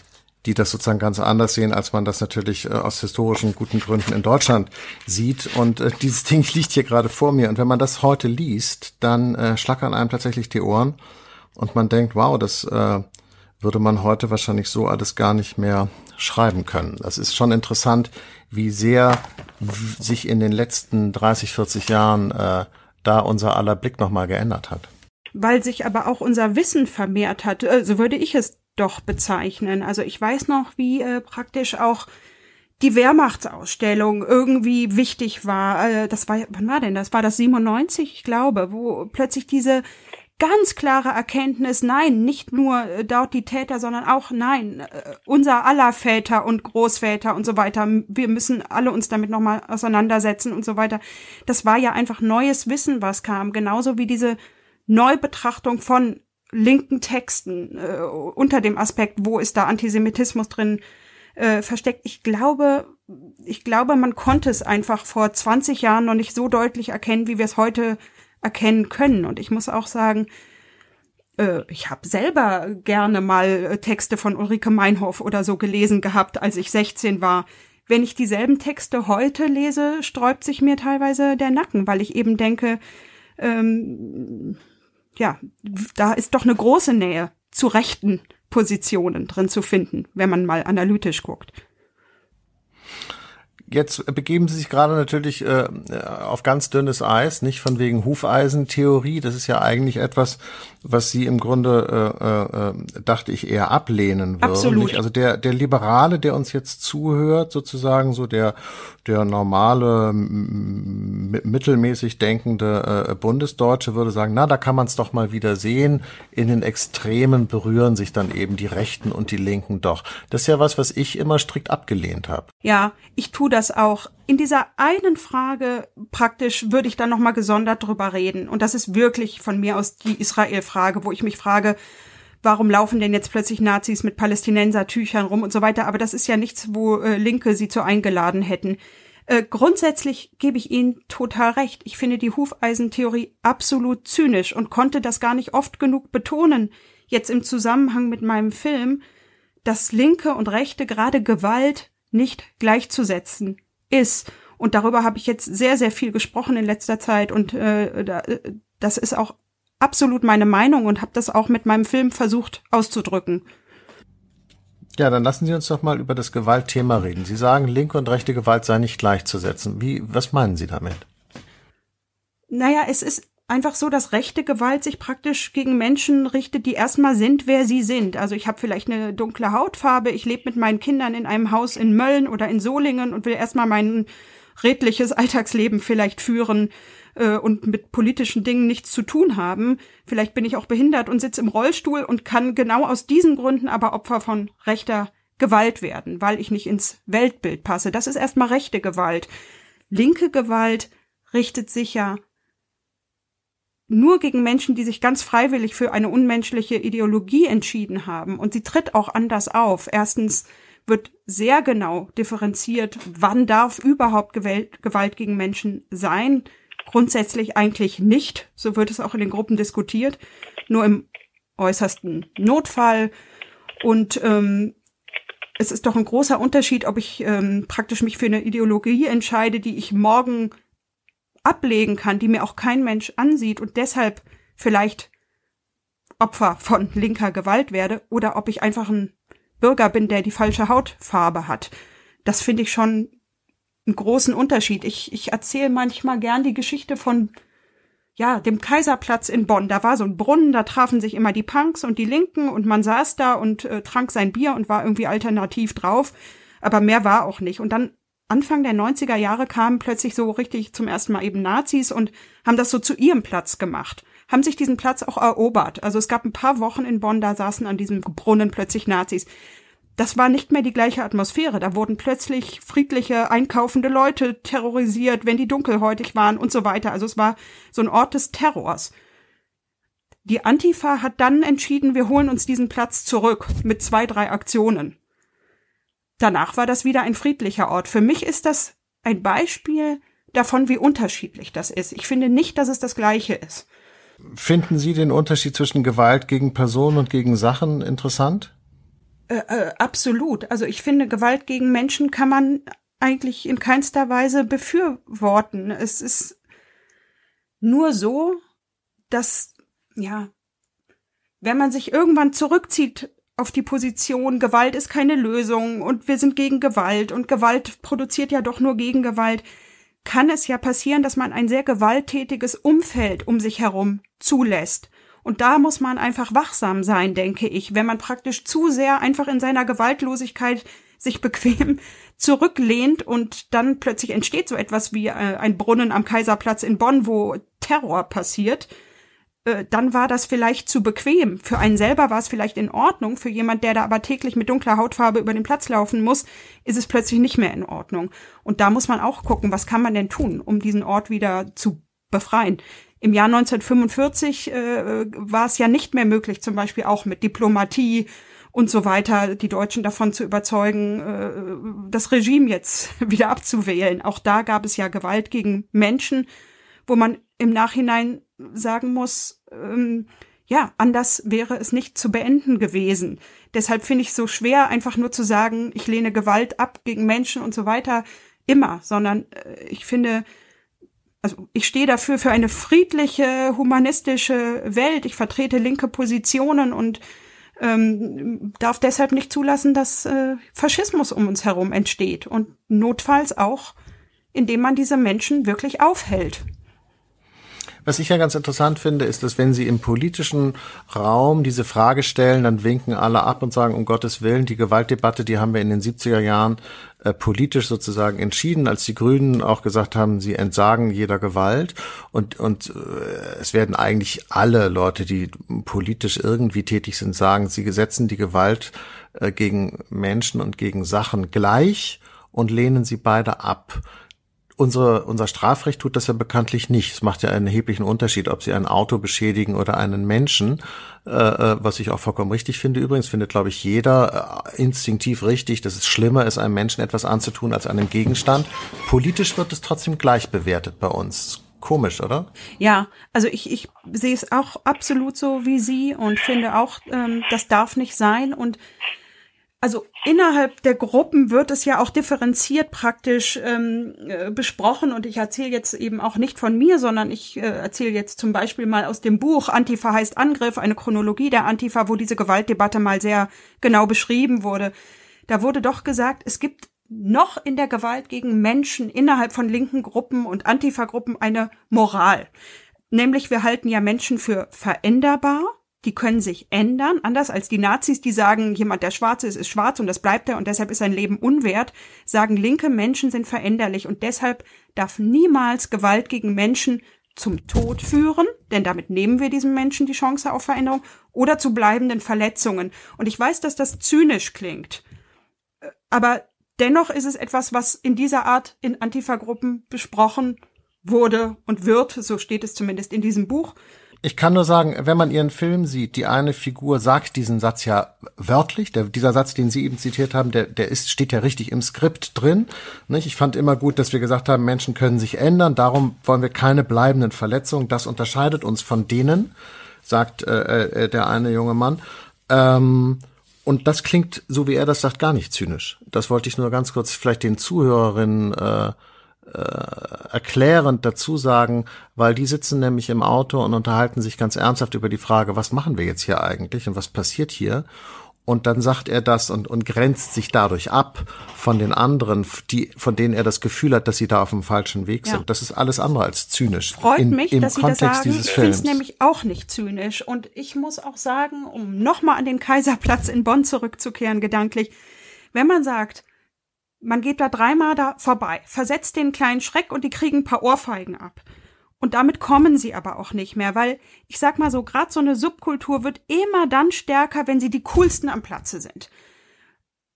die das sozusagen ganz anders sehen, als man das natürlich äh, aus historischen guten Gründen in Deutschland sieht. Und äh, dieses Ding liegt hier gerade vor mir. Und wenn man das heute liest, dann äh, schlackern einem tatsächlich die Ohren und man denkt, wow, das äh, würde man heute wahrscheinlich so alles gar nicht mehr schreiben können. Das ist schon interessant, wie sehr sich in den letzten 30, 40 Jahren äh, da unser aller Blick nochmal geändert hat. Weil sich aber auch unser Wissen vermehrt hat, äh, so würde ich es doch bezeichnen. Also ich weiß noch, wie äh, praktisch auch die Wehrmachtsausstellung irgendwie wichtig war. Äh, das war, wann war denn das? War das 97, ich glaube, wo plötzlich diese ganz klare Erkenntnis, nein, nicht nur äh, dort die Täter, sondern auch nein, äh, unser aller Väter und Großväter und so weiter. Wir müssen alle uns damit nochmal auseinandersetzen und so weiter. Das war ja einfach neues Wissen, was kam. Genauso wie diese Neubetrachtung von linken Texten äh, unter dem Aspekt, wo ist da Antisemitismus drin äh, versteckt. Ich glaube, ich glaube, man konnte es einfach vor 20 Jahren noch nicht so deutlich erkennen, wie wir es heute erkennen können. Und ich muss auch sagen, äh, ich habe selber gerne mal äh, Texte von Ulrike Meinhof oder so gelesen gehabt, als ich 16 war. Wenn ich dieselben Texte heute lese, sträubt sich mir teilweise der Nacken, weil ich eben denke, ähm, ja, da ist doch eine große Nähe zu rechten Positionen drin zu finden, wenn man mal analytisch guckt jetzt begeben Sie sich gerade natürlich äh, äh, auf ganz dünnes Eis, nicht von wegen Hufeisentheorie. Das ist ja eigentlich etwas, was Sie im Grunde, äh, äh, äh dachte ich, eher ablehnen würden. Absolut. Also der, der Liberale, der uns jetzt zuhört, sozusagen so der, der normale, mittelmäßig denkende äh, Bundesdeutsche würde sagen, na, da kann man es doch mal wieder sehen. In den Extremen berühren sich dann eben die Rechten und die Linken doch. Das ist ja was, was ich immer strikt abgelehnt habe. Ja, ich tue das das auch. In dieser einen Frage praktisch würde ich dann nochmal gesondert drüber reden. Und das ist wirklich von mir aus die Israel-Frage, wo ich mich frage, warum laufen denn jetzt plötzlich Nazis mit Palästinenser-Tüchern rum und so weiter. Aber das ist ja nichts, wo äh, Linke sie zu eingeladen hätten. Äh, grundsätzlich gebe ich Ihnen total recht. Ich finde die Hufeisentheorie absolut zynisch und konnte das gar nicht oft genug betonen, jetzt im Zusammenhang mit meinem Film, dass Linke und Rechte gerade Gewalt nicht gleichzusetzen ist. Und darüber habe ich jetzt sehr, sehr viel gesprochen in letzter Zeit und äh, äh, das ist auch absolut meine Meinung und habe das auch mit meinem Film versucht auszudrücken. Ja, dann lassen Sie uns doch mal über das Gewaltthema reden. Sie sagen, linke und rechte Gewalt sei nicht gleichzusetzen. Wie, was meinen Sie damit? Naja, es ist einfach so, dass rechte Gewalt sich praktisch gegen Menschen richtet, die erstmal sind, wer sie sind. Also ich habe vielleicht eine dunkle Hautfarbe, ich lebe mit meinen Kindern in einem Haus in Mölln oder in Solingen und will erstmal mein redliches Alltagsleben vielleicht führen äh, und mit politischen Dingen nichts zu tun haben. Vielleicht bin ich auch behindert und sitze im Rollstuhl und kann genau aus diesen Gründen aber Opfer von rechter Gewalt werden, weil ich nicht ins Weltbild passe. Das ist erstmal rechte Gewalt. Linke Gewalt richtet sich ja nur gegen Menschen, die sich ganz freiwillig für eine unmenschliche Ideologie entschieden haben. Und sie tritt auch anders auf. Erstens wird sehr genau differenziert, wann darf überhaupt Gewalt, gegen Menschen sein. Grundsätzlich eigentlich nicht. So wird es auch in den Gruppen diskutiert. Nur im äußersten Notfall. Und ähm, es ist doch ein großer Unterschied, ob ich ähm, praktisch mich für eine Ideologie entscheide, die ich morgen ablegen kann, die mir auch kein Mensch ansieht und deshalb vielleicht Opfer von linker Gewalt werde oder ob ich einfach ein Bürger bin, der die falsche Hautfarbe hat. Das finde ich schon einen großen Unterschied. Ich, ich erzähle manchmal gern die Geschichte von, ja, dem Kaiserplatz in Bonn. Da war so ein Brunnen, da trafen sich immer die Punks und die Linken und man saß da und äh, trank sein Bier und war irgendwie alternativ drauf. Aber mehr war auch nicht. Und dann Anfang der 90er Jahre kamen plötzlich so richtig zum ersten Mal eben Nazis und haben das so zu ihrem Platz gemacht, haben sich diesen Platz auch erobert. Also es gab ein paar Wochen in Bonn, da saßen an diesem Brunnen plötzlich Nazis. Das war nicht mehr die gleiche Atmosphäre. Da wurden plötzlich friedliche, einkaufende Leute terrorisiert, wenn die dunkelhäutig waren und so weiter. Also es war so ein Ort des Terrors. Die Antifa hat dann entschieden, wir holen uns diesen Platz zurück mit zwei, drei Aktionen. Danach war das wieder ein friedlicher Ort. Für mich ist das ein Beispiel davon, wie unterschiedlich das ist. Ich finde nicht, dass es das gleiche ist. Finden Sie den Unterschied zwischen Gewalt gegen Personen und gegen Sachen interessant? Äh, äh, absolut. Also ich finde, Gewalt gegen Menschen kann man eigentlich in keinster Weise befürworten. Es ist nur so, dass, ja, wenn man sich irgendwann zurückzieht auf die Position, Gewalt ist keine Lösung und wir sind gegen Gewalt und Gewalt produziert ja doch nur gegen Gewalt, kann es ja passieren, dass man ein sehr gewalttätiges Umfeld um sich herum zulässt. Und da muss man einfach wachsam sein, denke ich, wenn man praktisch zu sehr einfach in seiner Gewaltlosigkeit sich bequem zurücklehnt und dann plötzlich entsteht so etwas wie äh, ein Brunnen am Kaiserplatz in Bonn, wo Terror passiert äh, dann war das vielleicht zu bequem. Für einen selber war es vielleicht in Ordnung, für jemand, der da aber täglich mit dunkler Hautfarbe über den Platz laufen muss, ist es plötzlich nicht mehr in Ordnung. Und da muss man auch gucken, was kann man denn tun, um diesen Ort wieder zu befreien. Im Jahr 1945 äh, war es ja nicht mehr möglich, zum Beispiel auch mit Diplomatie und so weiter, die Deutschen davon zu überzeugen, äh, das Regime jetzt wieder abzuwählen. Auch da gab es ja Gewalt gegen Menschen, wo man im Nachhinein sagen muss, ähm, ja, anders wäre es nicht zu beenden gewesen. Deshalb finde ich es so schwer, einfach nur zu sagen, ich lehne Gewalt ab gegen Menschen und so weiter, immer, sondern äh, ich finde, also ich stehe dafür für eine friedliche, humanistische Welt. Ich vertrete linke Positionen und ähm, darf deshalb nicht zulassen, dass äh, Faschismus um uns herum entsteht und notfalls auch, indem man diese Menschen wirklich aufhält. Was ich ja ganz interessant finde, ist, dass wenn sie im politischen Raum diese Frage stellen, dann winken alle ab und sagen, um Gottes Willen, die Gewaltdebatte, die haben wir in den 70er Jahren äh, politisch sozusagen entschieden, als die Grünen auch gesagt haben, sie entsagen jeder Gewalt und und äh, es werden eigentlich alle Leute, die politisch irgendwie tätig sind, sagen, sie setzen die Gewalt äh, gegen Menschen und gegen Sachen gleich und lehnen sie beide ab unsere, unser Strafrecht tut das ja bekanntlich nicht. Es macht ja einen erheblichen Unterschied, ob sie ein Auto beschädigen oder einen Menschen, äh, äh, was ich auch vollkommen richtig finde. Übrigens findet, glaube ich, jeder äh, instinktiv richtig, dass es schlimmer ist, einem Menschen etwas anzutun als einem Gegenstand. Politisch wird es trotzdem gleich bewertet bei uns. Komisch, oder? Ja, also ich, ich sehe es auch absolut so wie Sie und finde auch, ähm, das darf nicht sein und also innerhalb der Gruppen wird es ja auch differenziert praktisch ähm, äh, besprochen und ich erzähle jetzt eben auch nicht von mir, sondern ich äh, erzähle jetzt zum Beispiel mal aus dem Buch Antifa heißt Angriff, eine Chronologie der Antifa, wo diese Gewaltdebatte mal sehr genau beschrieben wurde. Da wurde doch gesagt, es gibt noch in der Gewalt gegen Menschen innerhalb von linken Gruppen und Antifa-Gruppen eine Moral. Nämlich wir halten ja Menschen für veränderbar die können sich ändern, anders als die Nazis, die sagen, jemand, der schwarz ist, ist schwarz und das bleibt er und deshalb ist sein Leben unwert, sagen linke Menschen sind veränderlich und deshalb darf niemals Gewalt gegen Menschen zum Tod führen, denn damit nehmen wir diesen Menschen die Chance auf Veränderung, oder zu bleibenden Verletzungen. Und ich weiß, dass das zynisch klingt, aber dennoch ist es etwas, was in dieser Art in Antifa-Gruppen besprochen wurde und wird, so steht es zumindest in diesem Buch. Ich kann nur sagen, wenn man ihren Film sieht, die eine Figur sagt diesen Satz ja wörtlich. Der, dieser Satz, den Sie eben zitiert haben, der, der ist, steht ja richtig im Skript drin. Nicht? Ich fand immer gut, dass wir gesagt haben, Menschen können sich ändern, darum wollen wir keine bleibenden Verletzungen. Das unterscheidet uns von denen, sagt äh, äh, äh der eine junge Mann. Ähm, und das klingt, so wie er das sagt, gar nicht zynisch. Das wollte ich nur ganz kurz vielleicht den Zuhörerinnen äh, äh, erklärend dazu sagen, weil die sitzen nämlich im Auto und unterhalten sich ganz ernsthaft über die Frage, was machen wir jetzt hier eigentlich und was passiert hier? Und dann sagt er das und, und grenzt sich dadurch ab von den anderen, die, von denen er das Gefühl hat, dass sie da auf dem falschen Weg sind. Das ist alles andere als zynisch. Freut in, mich, im dass Kontext Sie das sagen. Ich finde es nämlich auch nicht zynisch. Und ich muss auch sagen, um nochmal an den Kaiserplatz in Bonn zurückzukehren, gedanklich, wenn man sagt, man geht da dreimal da vorbei, versetzt den kleinen Schreck und die kriegen ein paar Ohrfeigen ab. Und damit kommen sie aber auch nicht mehr, weil ich sag mal so, gerade so eine Subkultur wird immer dann stärker, wenn sie die coolsten am Platze sind.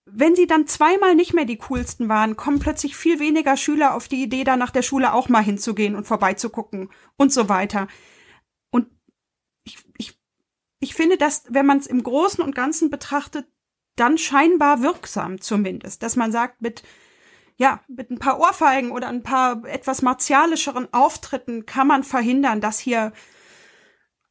Wenn sie dann zweimal nicht mehr die coolsten waren, kommen plötzlich viel weniger Schüler auf die Idee, da nach der Schule auch mal hinzugehen und vorbeizugucken und so weiter. Und ich, ich, ich finde, dass, wenn man es im Großen und Ganzen betrachtet, dann scheinbar wirksam zumindest, dass man sagt, mit ja, mit ein paar Ohrfeigen oder ein paar etwas martialischeren Auftritten kann man verhindern, dass hier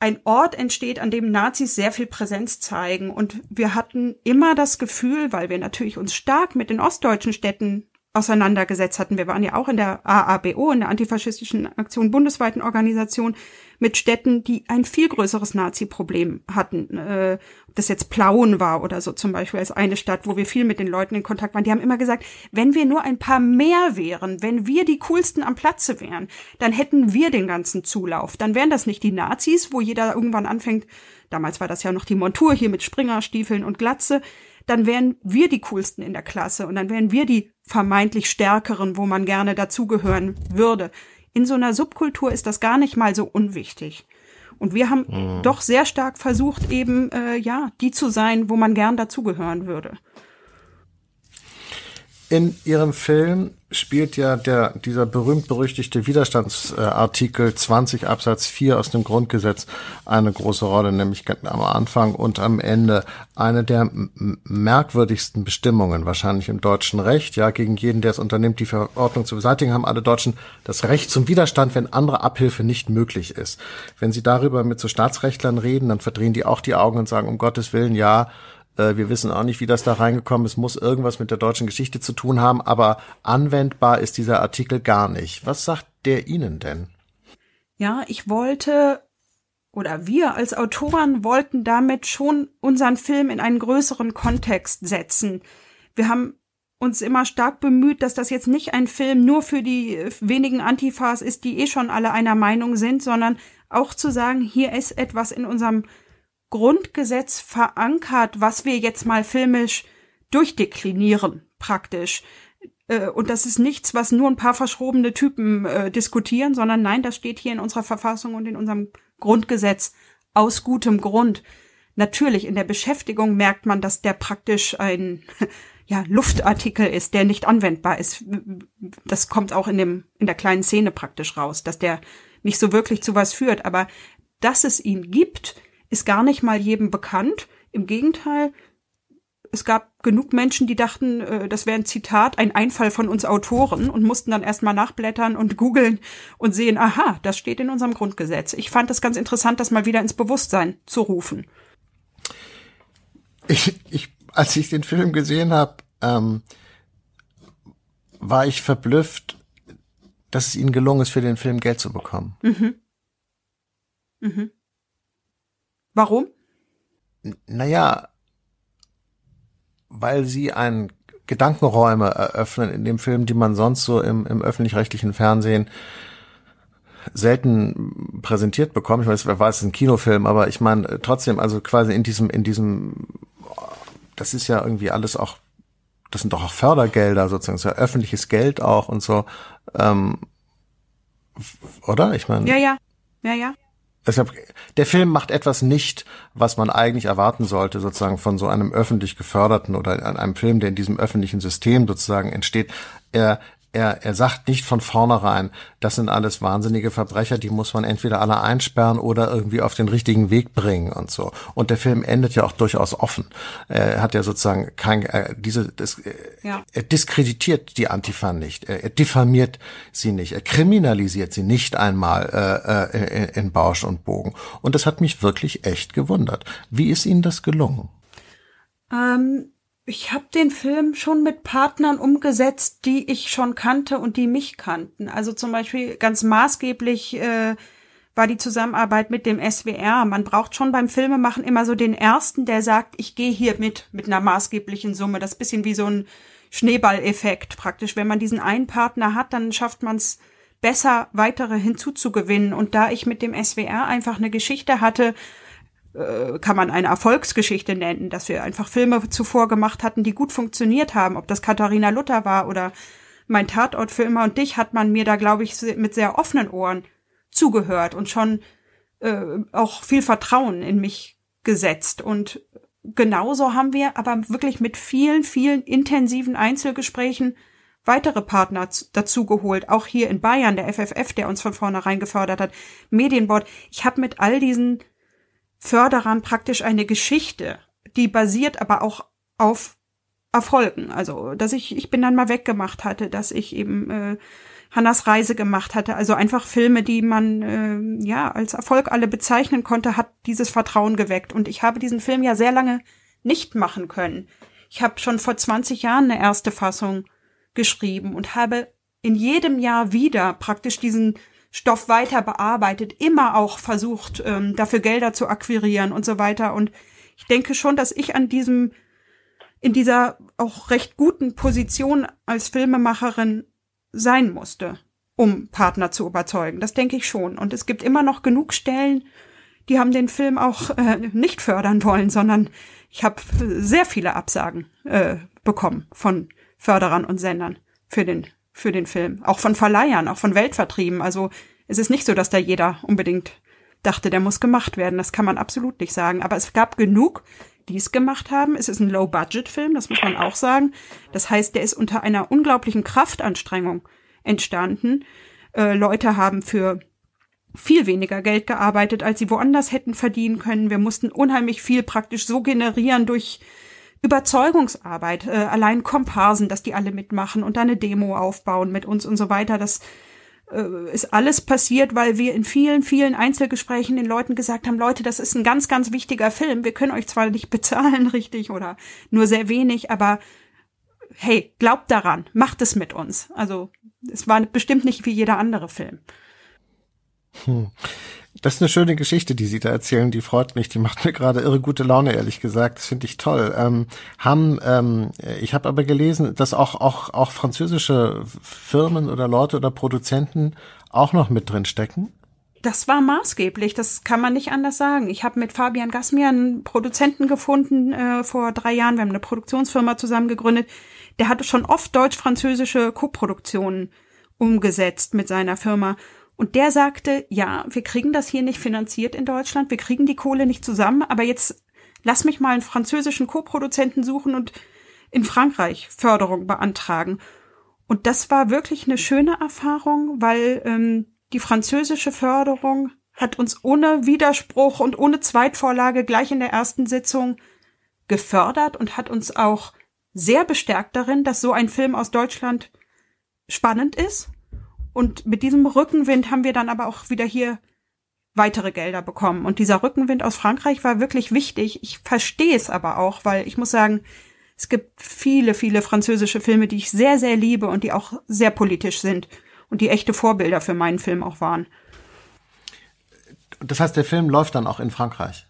ein Ort entsteht, an dem Nazis sehr viel Präsenz zeigen. Und wir hatten immer das Gefühl, weil wir natürlich uns stark mit den ostdeutschen Städten auseinandergesetzt hatten. Wir waren ja auch in der AABO, in der antifaschistischen Aktion bundesweiten Organisation, mit Städten, die ein viel größeres Nazi-Problem hatten. Äh, ob das jetzt Plauen war oder so zum Beispiel, als eine Stadt, wo wir viel mit den Leuten in Kontakt waren. Die haben immer gesagt, wenn wir nur ein paar mehr wären, wenn wir die coolsten am Platze wären, dann hätten wir den ganzen Zulauf. Dann wären das nicht die Nazis, wo jeder irgendwann anfängt, damals war das ja noch die Montur hier mit Springerstiefeln und Glatze, dann wären wir die coolsten in der Klasse und dann wären wir die vermeintlich Stärkeren, wo man gerne dazugehören würde. In so einer Subkultur ist das gar nicht mal so unwichtig. Und wir haben mhm. doch sehr stark versucht, eben äh, ja, die zu sein, wo man gern dazugehören würde. In Ihrem Film spielt ja der, dieser berühmt-berüchtigte Widerstandsartikel 20 Absatz 4 aus dem Grundgesetz eine große Rolle, nämlich am Anfang und am Ende. Eine der merkwürdigsten Bestimmungen wahrscheinlich im deutschen Recht. Ja, gegen jeden, der es unternimmt, die Verordnung zu beseitigen, haben alle Deutschen das Recht zum Widerstand, wenn andere Abhilfe nicht möglich ist. Wenn Sie darüber mit so Staatsrechtlern reden, dann verdrehen die auch die Augen und sagen, um Gottes Willen, ja, äh, wir wissen auch nicht, wie das da reingekommen ist. Muss irgendwas mit der deutschen Geschichte zu tun haben, aber anwendbar ist dieser Artikel gar nicht. Was sagt der Ihnen denn? Ja, ich wollte oder wir als Autoren wollten damit schon unseren Film in einen größeren Kontext setzen. Wir haben uns immer stark bemüht, dass das jetzt nicht ein Film nur für die wenigen Antifas ist, die eh schon alle einer Meinung sind, sondern auch zu sagen, hier ist etwas in unserem Grundgesetz verankert, was wir jetzt mal filmisch durchdeklinieren, praktisch. Äh, und das ist nichts, was nur ein paar verschrobene Typen äh, diskutieren, sondern nein, das steht hier in unserer Verfassung und in unserem Grundgesetz aus gutem Grund. Natürlich, in der Beschäftigung merkt man, dass der praktisch ein ja, Luftartikel ist, der nicht anwendbar ist. Das kommt auch in, dem, in der kleinen Szene praktisch raus, dass der nicht so wirklich zu was führt. Aber dass es ihn gibt, ist gar nicht mal jedem bekannt. Im Gegenteil, es gab genug Menschen, die dachten, äh, das wäre ein Zitat, ein Einfall von uns Autoren und mussten dann erstmal nachblättern und googeln und sehen, aha, das steht in unserem Grundgesetz. Ich fand es ganz interessant, das mal wieder ins Bewusstsein zu rufen. Ich, ich als ich den Film gesehen habe, ähm, war ich verblüfft, dass es ihnen gelungen ist, für den Film Geld zu bekommen. Mhm. Mhm. Warum? naja, weil sie einen Gedankenräume eröffnen in dem Film, die man sonst so im, im öffentlich-rechtlichen Fernsehen selten präsentiert bekommt. Ich weiß, wer weiß, es ist ein Kinofilm, aber ich meine trotzdem, also quasi in diesem, in diesem, das ist ja irgendwie alles auch, das sind doch auch Fördergelder sozusagen, das ist ja öffentliches Geld auch und so, ähm, oder? Ich meine. Ja, ja, ja, ja. Deshalb, der Film macht etwas nicht, was man eigentlich erwarten sollte, sozusagen von so einem öffentlich geförderten oder einem Film, der in diesem öffentlichen System sozusagen entsteht. Er, er, er sagt nicht von vornherein, das sind alles wahnsinnige Verbrecher, die muss man entweder alle einsperren oder irgendwie auf den richtigen Weg bringen und so. Und der Film endet ja auch durchaus offen. Er hat ja sozusagen kein, äh, diese, das, äh, ja. er diskreditiert die Antifa nicht, er, er, diffamiert sie nicht, er kriminalisiert sie nicht einmal äh, äh, in Bausch und Bogen. Und das hat mich wirklich echt gewundert. Wie ist Ihnen das gelungen? Ähm ich habe den Film schon mit Partnern umgesetzt, die ich schon kannte und die mich kannten. Also zum Beispiel ganz maßgeblich äh, war die Zusammenarbeit mit dem SWR. Man braucht schon beim Filmemachen immer so den Ersten, der sagt, ich gehe hier mit, mit einer maßgeblichen Summe. Das ist bisschen wie so ein Schneeballeffekt praktisch. Wenn man diesen einen Partner hat, dann schafft man es besser, weitere hinzuzugewinnen. Und da ich mit dem SWR einfach eine Geschichte hatte, äh, kann man eine Erfolgsgeschichte nennen, dass wir einfach Filme zuvor gemacht hatten, die gut funktioniert haben. Ob das Katharina Luther war oder mein Tatort für immer und dich, hat man mir da, glaube ich, mit sehr offenen Ohren zugehört und schon äh, auch viel Vertrauen in mich gesetzt. Und genauso haben wir aber wirklich mit vielen, vielen intensiven Einzelgesprächen weitere Partner dazu geholt, auch hier in Bayern, der FFF, der uns von vornherein gefördert hat, Medienbord. Ich habe mit all diesen Förderern praktisch eine Geschichte, die basiert aber auch auf Erfolgen. Also, dass ich, ich bin dann mal weggemacht hatte, dass ich eben äh, Hannas Reise gemacht hatte. Also einfach Filme, die man äh, ja als Erfolg alle bezeichnen konnte, hat dieses Vertrauen geweckt. Und ich habe diesen Film ja sehr lange nicht machen können. Ich habe schon vor 20 Jahren eine erste Fassung geschrieben und habe in jedem Jahr wieder praktisch diesen Stoff weiter bearbeitet, immer auch versucht, ähm, dafür Gelder zu akquirieren und so weiter. Und ich denke schon, dass ich an diesem, in dieser auch recht guten Position als Filmemacherin sein musste, um Partner zu überzeugen. Das denke ich schon. Und es gibt immer noch genug Stellen, die haben den Film auch äh, nicht fördern wollen, sondern ich habe sehr viele Absagen äh, bekommen von Förderern und Sendern für den für den Film. Auch von Verleihern, auch von Weltvertrieben. Also es ist nicht so, dass da jeder unbedingt dachte, der muss gemacht werden. Das kann man absolut nicht sagen. Aber es gab genug, die es gemacht haben. Es ist ein Low-Budget-Film, das muss man auch sagen. Das heißt, der ist unter einer unglaublichen Kraftanstrengung entstanden. Äh, Leute haben für viel weniger Geld gearbeitet, als sie woanders hätten verdienen können. Wir mussten unheimlich viel praktisch so generieren durch Überzeugungsarbeit, äh, allein Komparsen, dass die alle mitmachen und da eine Demo aufbauen mit uns und so weiter, das äh, ist alles passiert, weil wir in vielen, vielen Einzelgesprächen den Leuten gesagt haben, Leute, das ist ein ganz, ganz wichtiger Film. Wir können euch zwar nicht bezahlen, richtig, oder nur sehr wenig, aber hey, glaubt daran, macht es mit uns. Also es war bestimmt nicht wie jeder andere Film. Hm. Das ist eine schöne Geschichte, die Sie da erzählen. Die freut mich. Die macht mir gerade irre gute Laune, ehrlich gesagt. Das finde ich toll. Ähm, haben, ähm, ich habe aber gelesen, dass auch, auch, auch französische Firmen oder Leute oder Produzenten auch noch mit drin stecken. Das war maßgeblich, das kann man nicht anders sagen. Ich habe mit Fabian Gasmier einen Produzenten gefunden äh, vor drei Jahren. Wir haben eine Produktionsfirma zusammen gegründet. Der hatte schon oft deutsch-französische Koproduktionen umgesetzt mit seiner Firma. Und der sagte, ja, wir kriegen das hier nicht finanziert in Deutschland, wir kriegen die Kohle nicht zusammen, aber jetzt lass mich mal einen französischen Co-Produzenten suchen und in Frankreich Förderung beantragen. Und das war wirklich eine schöne Erfahrung, weil ähm, die französische Förderung hat uns ohne Widerspruch und ohne Zweitvorlage gleich in der ersten Sitzung gefördert und hat uns auch sehr bestärkt darin, dass so ein Film aus Deutschland spannend ist und mit diesem Rückenwind haben wir dann aber auch wieder hier weitere Gelder bekommen. Und dieser Rückenwind aus Frankreich war wirklich wichtig. Ich verstehe es aber auch, weil ich muss sagen, es gibt viele, viele französische Filme, die ich sehr, sehr liebe und die auch sehr politisch sind und die echte Vorbilder für meinen Film auch waren. Das heißt, der Film läuft dann auch in Frankreich?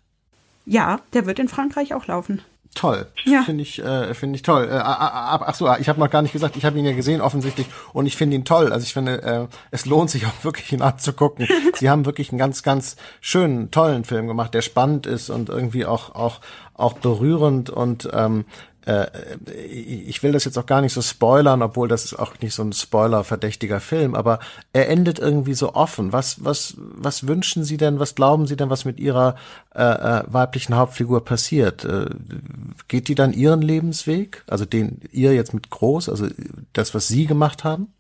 Ja, der wird in Frankreich auch laufen. Toll. Ja. Finde ich, äh, find ich toll. Äh, ach, ach so, ich habe noch gar nicht gesagt, ich habe ihn ja gesehen offensichtlich und ich finde ihn toll. Also ich finde, äh, es lohnt sich auch wirklich ihn anzugucken. Sie haben wirklich einen ganz, ganz schönen, tollen Film gemacht, der spannend ist und irgendwie auch auch auch berührend und ähm, äh, äh, ich will das jetzt auch gar nicht so spoilern, obwohl das ist auch nicht so ein spoilerverdächtiger Film, aber er endet irgendwie so offen. Was, was, was wünschen Sie denn, was glauben Sie denn, was mit Ihrer äh, äh weiblichen Hauptfigur passiert? Äh, geht die dann ihren Lebensweg? Also den, ihr jetzt mit groß, also das, was Sie gemacht haben?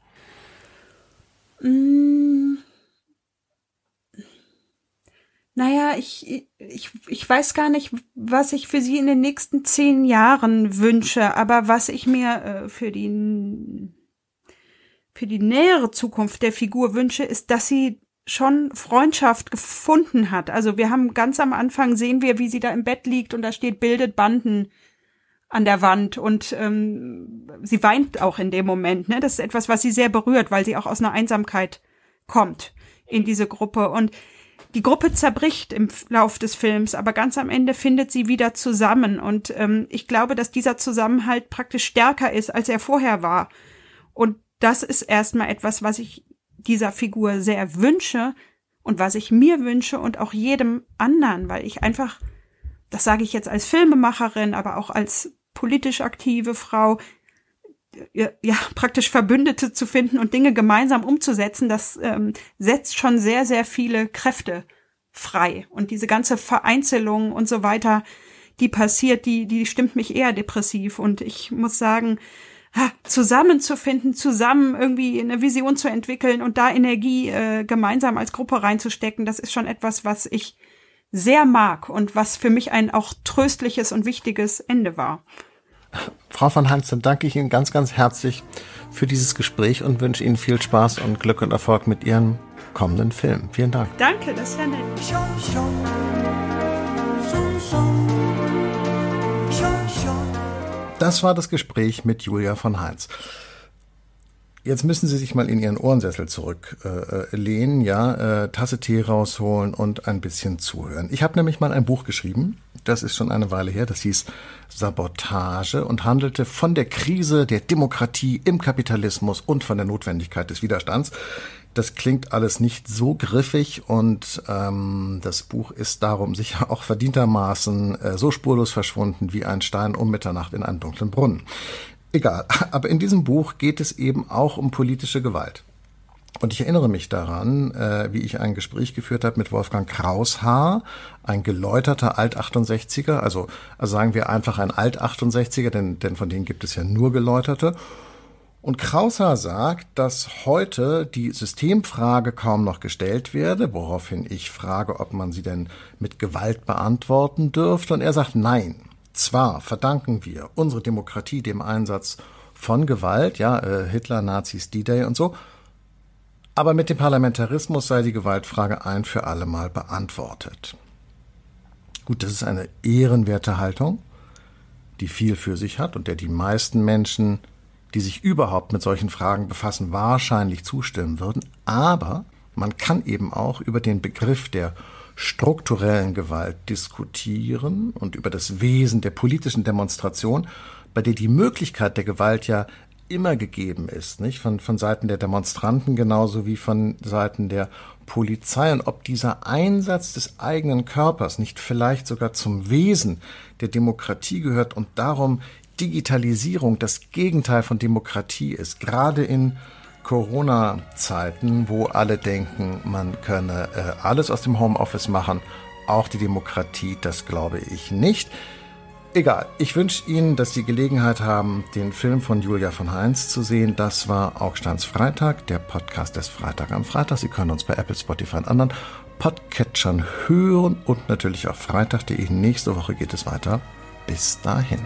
Mm naja, ich, ich, ich weiß gar nicht, was ich für sie in den nächsten zehn Jahren wünsche, aber was ich mir äh, für die für die nähere Zukunft der Figur wünsche, ist, dass sie schon Freundschaft gefunden hat. Also wir haben ganz am Anfang sehen wir, wie sie da im Bett liegt und da steht bildet Banden an der Wand und ähm, sie weint auch in dem Moment. Ne? Das ist etwas, was sie sehr berührt, weil sie auch aus einer Einsamkeit kommt in diese Gruppe und die Gruppe zerbricht im Lauf des Films, aber ganz am Ende findet sie wieder zusammen. Und ähm, ich glaube, dass dieser Zusammenhalt praktisch stärker ist, als er vorher war. Und das ist erstmal etwas, was ich dieser Figur sehr wünsche und was ich mir wünsche und auch jedem anderen, weil ich einfach, das sage ich jetzt als Filmemacherin, aber auch als politisch aktive Frau, ja, praktisch Verbündete zu finden und Dinge gemeinsam umzusetzen, das ähm, setzt schon sehr, sehr viele Kräfte frei. Und diese ganze Vereinzelung und so weiter, die passiert, die, die stimmt mich eher depressiv. Und ich muss sagen, ha, zusammenzufinden, zusammen irgendwie eine Vision zu entwickeln und da Energie äh, gemeinsam als Gruppe reinzustecken, das ist schon etwas, was ich sehr mag und was für mich ein auch tröstliches und wichtiges Ende war. Frau von Heinz, dann danke ich Ihnen ganz, ganz herzlich für dieses Gespräch und wünsche Ihnen viel Spaß und Glück und Erfolg mit Ihrem kommenden Film. Vielen Dank. Danke, das war nett. Das war das Gespräch mit Julia von Heinz. Jetzt müssen Sie sich mal in Ihren Ohrensessel zurücklehnen, äh, äh ja, äh, Tasse Tee rausholen und ein bisschen zuhören. Ich habe nämlich mal ein Buch geschrieben, das ist schon eine Weile her, das hieß Sabotage und handelte von der Krise der Demokratie im Kapitalismus und von der Notwendigkeit des Widerstands. Das klingt alles nicht so griffig und ähm, das Buch ist darum sicher auch verdientermaßen äh, so spurlos verschwunden wie ein Stein um Mitternacht in einem dunklen Brunnen. Egal, aber in diesem Buch geht es eben auch um politische Gewalt. Und ich erinnere mich daran, äh, wie ich ein Gespräch geführt habe mit Wolfgang Kraushaar, ein geläuterter Alt-68er, also, also sagen wir einfach ein Alt-68er, denn, denn von denen gibt es ja nur Geläuterte. Und Kraushaar sagt, dass heute die Systemfrage kaum noch gestellt werde, woraufhin ich frage, ob man sie denn mit Gewalt beantworten dürfte. Und er sagt, nein, zwar verdanken wir unsere Demokratie dem Einsatz von Gewalt, ja, äh, Hitler, Nazis, D-Day und so, aber mit dem Parlamentarismus sei die Gewaltfrage ein für alle Mal beantwortet. Gut, das ist eine ehrenwerte Haltung, die viel für sich hat und der die meisten Menschen, die sich überhaupt mit solchen Fragen befassen, wahrscheinlich zustimmen würden. Aber man kann eben auch über den Begriff der strukturellen Gewalt diskutieren und über das Wesen der politischen Demonstration, bei der die Möglichkeit der Gewalt ja immer gegeben ist, nicht? Von, von Seiten der Demonstranten genauso wie von Seiten der Polizei und ob dieser Einsatz des eigenen Körpers nicht vielleicht sogar zum Wesen der Demokratie gehört und darum Digitalisierung das Gegenteil von Demokratie ist, gerade in Corona-Zeiten, wo alle denken, man könne äh, alles aus dem Homeoffice machen, auch die Demokratie, das glaube ich nicht. Egal, ich wünsche Ihnen, dass Sie Gelegenheit haben, den Film von Julia von Heinz zu sehen. Das war Augsteins Freitag, der Podcast des Freitag am Freitag. Sie können uns bei Apple, Spotify und anderen Podcatchern hören und natürlich auf freitag.de. Nächste Woche geht es weiter. Bis dahin.